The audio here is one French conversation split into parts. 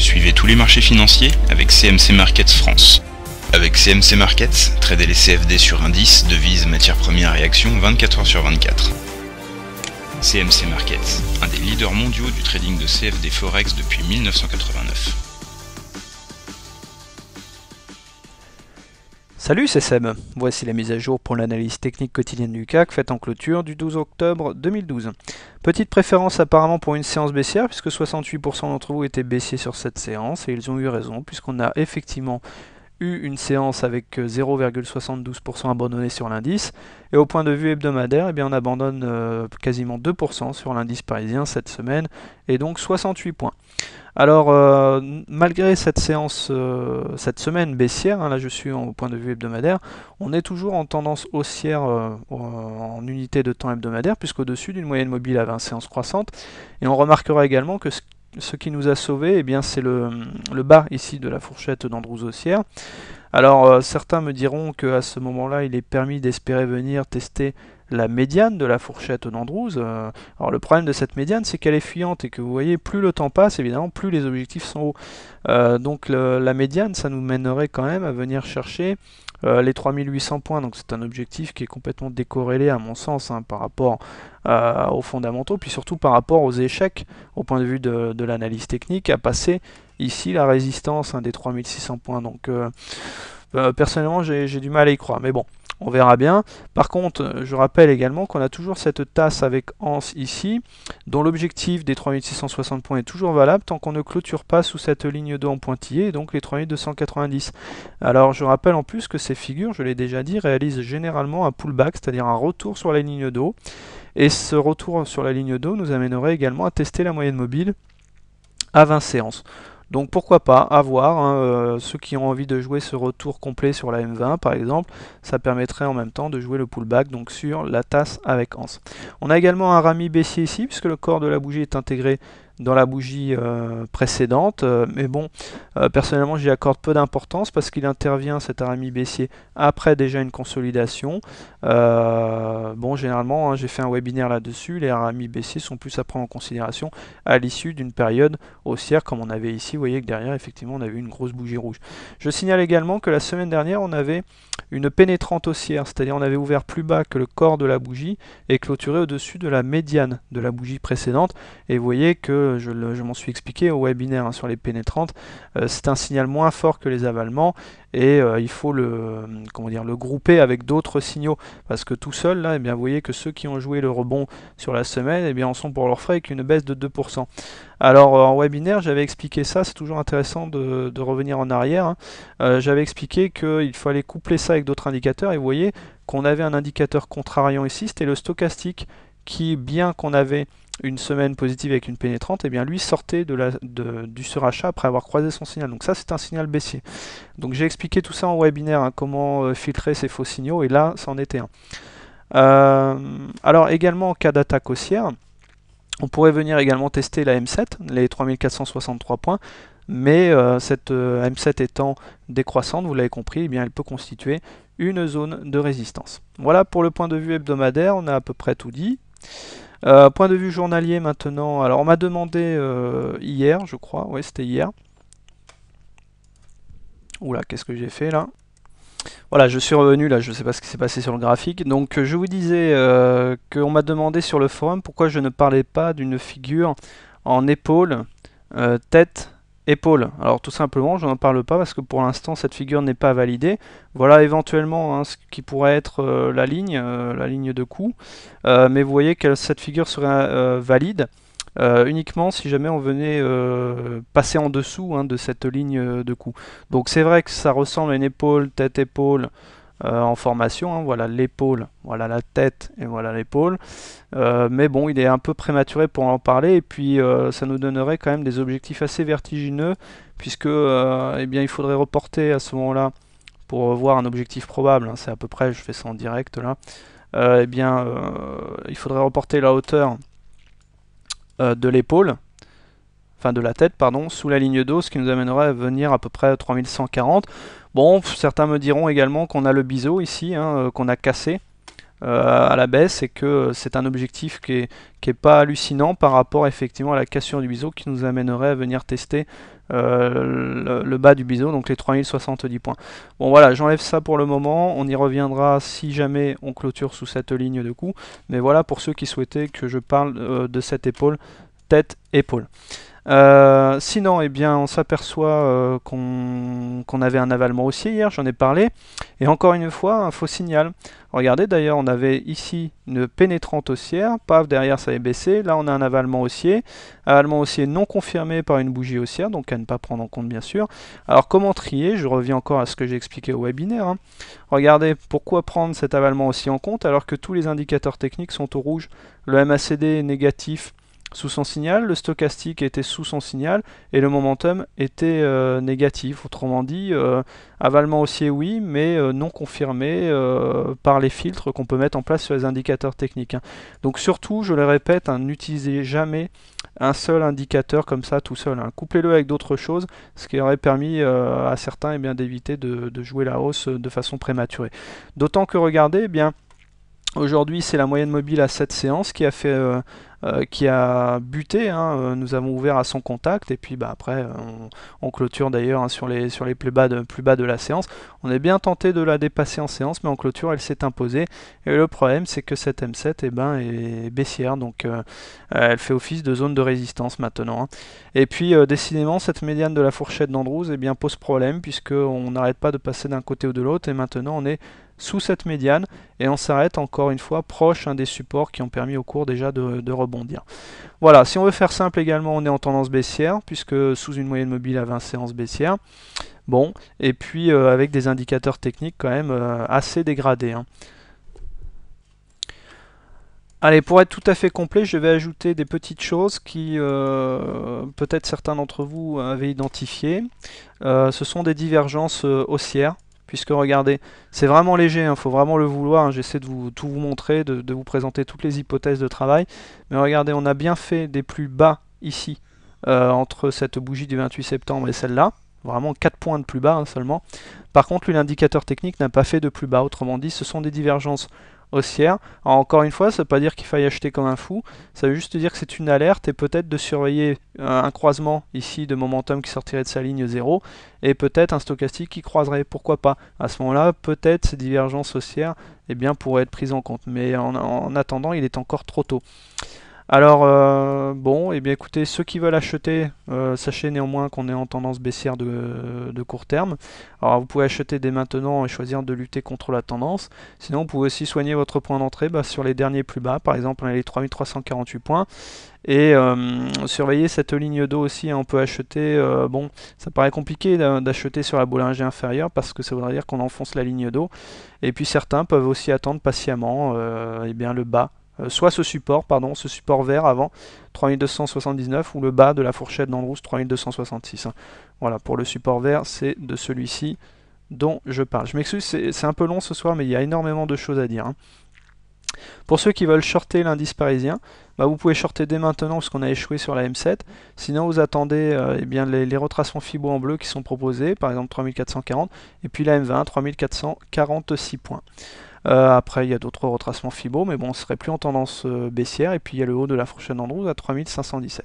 Suivez tous les marchés financiers avec CMC Markets France. Avec CMC Markets, tradez les CFD sur indices, devises, matières premières et actions 24h sur 24. CMC Markets, un des leaders mondiaux du trading de CFD Forex depuis 1989. Salut, c'est Seb. Voici la mise à jour pour l'analyse technique quotidienne du CAC faite en clôture du 12 octobre 2012. Petite préférence apparemment pour une séance baissière puisque 68% d'entre vous étaient baissiers sur cette séance et ils ont eu raison puisqu'on a effectivement eu une séance avec 0,72% euh, abandonné sur l'indice. Et au point de vue hebdomadaire, et eh bien, on abandonne euh, quasiment 2% sur l'indice parisien cette semaine, et donc 68 points. Alors, euh, malgré cette séance, cette semaine baissière, hein, là je suis au point de vue hebdomadaire, on est toujours en tendance haussière en unité de temps hebdomadaire, puisqu'au-dessus d'une moyenne mobile à 20 séances croissante Et on remarquera également que ce ce qui nous a sauvés, eh bien c'est le, bas ici de la fourchette d'Andrews Haussière. Alors euh, certains me diront qu'à ce moment-là, il est permis d'espérer venir tester la médiane de la fourchette d'Andrews. Euh, alors le problème de cette médiane, c'est qu'elle est fuyante et que vous voyez, plus le temps passe, évidemment, plus les objectifs sont hauts. Euh, donc la médiane, ça nous mènerait quand même à venir chercher euh, les 3800 points. Donc c'est un objectif qui est complètement décorrélé à mon sens hein, par rapport aux fondamentaux, puis surtout par rapport aux échecs au point de vue de, l'analyse technique, à passer ici la résistance hein, des 3600 points. Donc personnellement, j'ai du mal à y croire. Mais bon on verra bien. Par contre, euh, je rappelle également qu'on a toujours cette tasse avec ANS ici, dont l'objectif des 3660 points est toujours valable tant qu'on ne clôture pas sous cette ligne d'eau en pointillé, donc les 3290. Alors je rappelle en plus que ces figures, je l'ai déjà dit, réalisent généralement un pullback, c'est-à-dire un retour sur la ligne d'eau. Et ce retour sur la ligne d'eau nous amènerait également à tester la moyenne mobile à 20 séances. Donc pourquoi pas, avoir hein, euh, ceux qui ont envie de jouer ce retour complet sur la M20 par exemple, ça permettrait en même temps de jouer le pullback donc sur la tasse avec Anse. On a également un rami baissier ici puisque le corps de la bougie est intégré dans la bougie euh, précédente. Euh, mais bon, euh, personnellement, j'y accorde peu d'importance parce qu'il intervient, cet Arami baissier, après déjà une consolidation. bon, généralement, hein, j'ai fait un webinaire là-dessus. Les Aramis baissiers sont plus à prendre en considération à l'issue d'une période haussière comme on avait ici. Vous voyez que derrière, effectivement, on avait une grosse bougie rouge. Je signale également que la semaine dernière, on avait une pénétrante haussière, c'est-à-dire on avait ouvert plus bas que le corps de la bougie et clôturé au-dessus de la médiane de la bougie précédente. Et vous voyez que je, m'en suis expliqué au webinaire hein, sur les pénétrantes, e euh, c'est un signal moins fort que les avalements et euh, il faut le, euh, dire, le grouper avec d'autres signaux parce que tout seul, là, eh bien, vous voyez que ceux qui ont joué le rebond sur la semaine eh bien, en sont pour leur frais avec une baisse de 2%. Alors en webinaire, j'avais expliqué ça, c'est toujours intéressant de, revenir en arrière. Hein. j'avais expliqué qu'il fallait coupler ça avec d'autres indicateurs et vous voyez qu'on avait un indicateur contrariant ici, c'était le stochastique qui, bien qu'on avait une semaine positive avec une pénétrante, et eh bien lui sortait de du surachat après avoir croisé son signal. Donc ça, c'est un signal baissier. Donc j'ai expliqué tout ça en webinaire, hein, comment euh, filtrer ces faux signaux, et là, c'en était un. Euh, alors également, en cas d'attaque haussière, on pourrait venir également tester la M7, les 3463 points, mais euh, cette M7 étant décroissante, vous l'avez compris, eh bien, elle peut constituer une zone de résistance. Voilà pour le point de vue hebdomadaire, on a à peu près tout dit. Euh, point de vue journalier maintenant. Alors on m'a demandé euh, hier, je crois. oui c'était hier. Oula, qu'est-ce que j'ai fait là voilà, je suis revenu là, je ne sais pas ce qui s'est passé sur le graphique. Donc je vous disais euh, qu'on m'a demandé sur le forum pourquoi je ne parlais pas d'une figure en épaule, tête Épaule. Alors tout simplement, je n'en parle pas parce que pour l'instant cette figure n'est pas validée. Voilà éventuellement hein, ce qui pourrait être euh, la ligne, euh, la ligne de coup. Euh, mais vous voyez que cette figure serait valide uniquement si jamais on venait passer en dessous hein, de cette ligne de coup. Donc c'est vrai que ça ressemble à une épaule, tête-épaule, euh, en formation. Hein, voilà l'épaule, voilà la tête et voilà l'épaule. Euh, mais bon, il est un peu prématuré pour en parler et puis euh, ça nous donnerait quand même des objectifs assez vertigineux puisque eh bien, il faudrait reporter à ce moment-là pour voir un objectif probable. Hein, c'est à peu près, je fais ça en direct là. Eh bien, il faudrait reporter la hauteur de l'épaule enfin de la tête, pardon, sous la ligne d'eau, ce qui nous amènerait à venir à peu près à 3140. Bon, certains me diront également qu'on a le biseau ici, hein, euh, qu'on a cassé euh, à la baisse et que euh, c'est un objectif qui n'est est pas hallucinant par rapport effectivement à la cassure du biseau qui nous amènerait à venir tester le, bas du biseau, donc les 3070 points. Bon voilà, j'enlève ça pour le moment, on y reviendra si jamais on clôture sous cette ligne de coup, mais voilà pour ceux qui souhaitaient que je parle de cette épaule, tête-épaule. Euh, sinon, eh bien, on s'aperçoit euh, qu'on avait un avalement haussier hier, j'en ai parlé. Et encore une fois, un faux signal. Regardez d'ailleurs, on avait ici une pénétrante haussière, paf, derrière ça est baissé. Là, on a un avalement haussier. Avalement haussier non confirmé par une bougie haussière, donc à ne pas prendre en compte bien sûr. Alors comment trier Je reviens encore à ce que j'ai expliqué au webinaire. Hein. Regardez, pourquoi prendre cet avalement haussier en compte alors que tous les indicateurs techniques sont au rouge Le MACD est négatif, sous son signal, le stochastique était sous son signal et le momentum était euh, négatif. Autrement dit, euh, avalement haussier oui, mais euh, non confirmé par les filtres qu'on peut mettre en place sur les indicateurs techniques. Hein. Donc surtout, je le répète, hein, n'utilisez jamais un seul indicateur comme ça tout seul. coupez hein. Couplez-le avec d'autres choses, ce qui aurait permis à certains eh d'éviter de, jouer la hausse de façon prématurée. D'autant que regardez, eh bien aujourd'hui c'est la moyenne mobile à 7 séances qui a fait euh, qui a buté. Hein, euh, nous avons ouvert à son contact et puis bah, après euh, on, clôture d'ailleurs hein, sur les, sur les plus, bas de, plus bas de la séance. On est bien tenté de la dépasser en séance mais en clôture elle s'est imposée. Et le problème c'est que cette M7 eh ben, est baissière donc elle fait office de zone de résistance maintenant. Hein. Et puis décidément cette médiane de la fourchette d'Andrews eh bien, pose problème puisqu'on n'arrête pas de passer d'un côté ou de l'autre et maintenant on est sous cette médiane et on s'arrête encore une fois proche des supports qui ont permis au cours déjà de, de rebondir. Voilà, si on veut faire simple également, on est en tendance baissière, puisque sous une moyenne mobile à 20 séances baissières. Bon, et puis euh, avec des indicateurs techniques quand même euh, assez dégradés. Hein. Allez, pour être tout à fait complet, je vais ajouter des petites choses qui, euh, peut-être certains d'entre vous avaient identifiées. ce sont des divergences haussières puisque regardez, c'est vraiment léger, il hein, faut vraiment le vouloir, hein, j'essaie de vous, tout vous montrer, de, vous présenter toutes les hypothèses de travail, mais regardez, on a bien fait des plus bas ici, euh, entre cette bougie du 28 septembre et celle-là, vraiment 4 points de plus bas hein, seulement. Par contre, l'indicateur technique n'a pas fait de plus bas, autrement dit, ce sont des divergences haussière. Alors, encore une fois, ça ne veut pas dire qu'il faille acheter comme un fou, ça veut juste dire que c'est une alerte et peut-être de surveiller euh, un croisement ici de momentum qui sortirait de sa ligne 0 et peut-être un stochastique qui croiserait, pourquoi pas. À ce moment-là, peut-être ces divergences haussières eh bien, pourraient être prises en compte, mais en attendant, il est encore trop tôt. Alors, euh, bon, et eh bien écoutez, ceux qui veulent acheter, euh, sachez néanmoins qu'on est en tendance baissière de, court terme. Alors, vous pouvez acheter dès maintenant et choisir de lutter contre la tendance. Sinon, vous pouvez aussi soigner votre point d'entrée bah, sur les derniers plus bas, par exemple les 3348 points. Et euh, surveiller cette ligne d'eau aussi, hein, on peut acheter, bon, ça paraît compliqué d'acheter sur la Bollinger inférieure parce que ça voudrait dire qu'on enfonce la ligne d'eau. Et puis certains peuvent aussi attendre patiemment eh bien, le bas euh, soit ce support, pardon, ce support vert avant 3279 ou le bas de la fourchette dans 3266. Hein. Voilà, pour le support vert, c'est de celui-ci dont je parle. Je m'excuse, c'est un peu long ce soir, mais il y a énormément de choses à dire. Hein. Pour ceux qui veulent shorter l'indice parisien, bah, vous pouvez shorter dès maintenant parce qu'on a échoué sur la M7. Sinon, vous attendez euh, eh bien, les, les, retracements fibres en bleu qui sont proposés, par exemple 3440, et puis la M20, 3446 points. Euh, après, il y a d'autres retracements FIBO, mais bon, on serait plus en tendance euh, baissière. Et puis, il y a le haut de la prochaine Andrews à 3517.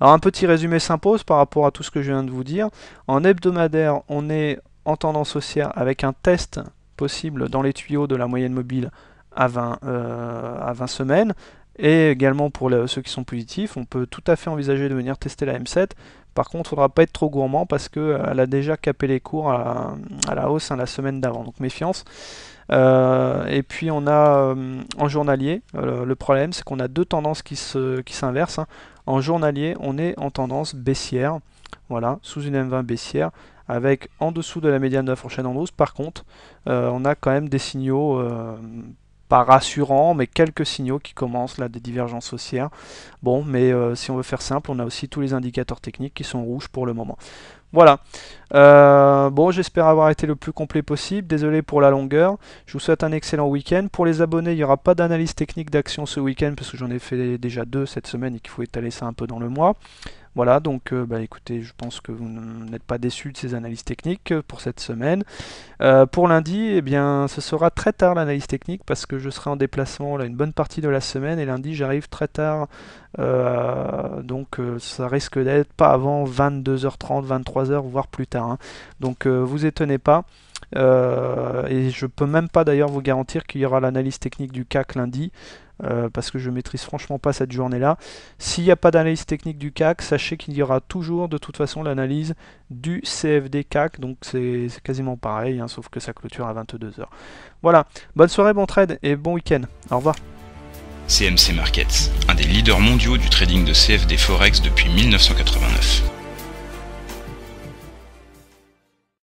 Alors, un petit résumé s'impose par rapport à tout ce que je viens de vous dire. En hebdomadaire, on est en tendance haussière avec un test possible dans les tuyaux de la moyenne mobile à 20, euh, à 20 semaines. Et également pour ceux qui sont positifs, on peut tout à fait envisager de venir tester la M7. Par contre, il ne faudra pas être trop gourmand parce qu'elle a déjà capé les cours à, la hausse hein, la semaine d'avant. Donc méfiance. Euh, et puis on a euh, en journalier, euh, le problème c'est qu'on a deux tendances qui s'inversent. Qui hein. En journalier, on est en tendance baissière, voilà, sous une M20 baissière, avec en dessous de la médiane de la fourchette en Par contre, on a quand même des signaux pas rassurants mais quelques signaux qui commencent, là, des divergences haussières. Bon, mais si on veut faire simple, on a aussi tous les indicateurs techniques qui sont rouges pour le moment. Voilà. Euh, bon, j'espère avoir été le plus complet possible. Désolé pour la longueur. Je vous souhaite un excellent week-end. Pour les abonnés, il n'y aura pas d'analyse technique d'action ce week-end parce que j'en ai fait déjà deux cette semaine et qu'il faut étaler ça un peu dans le mois. Voilà, donc euh, bah, écoutez, je pense que vous n'êtes pas déçu de ces analyses techniques euh, pour cette semaine. Euh, pour lundi, eh bien, ce sera très tard l'analyse technique parce que je serai en déplacement là, une bonne partie de la semaine et lundi j'arrive très tard. donc ça risque d'être pas avant 22h30, 23h, voire plus tard. Hein. Donc vous étonnez pas. et je peux même pas d'ailleurs vous garantir qu'il y aura l'analyse technique du CAC lundi. Euh, parce que je maîtrise franchement pas cette journée-là. S'il n'y a pas d'analyse technique du CAC, sachez qu'il y aura toujours de toute façon l'analyse du CFD CAC, donc c'est quasiment pareil, hein, sauf que ça clôture à 22h. Voilà, bonne soirée, bon trade et bon week-end. Au revoir. CMC Markets, un des leaders mondiaux du trading de CFD Forex depuis 1989.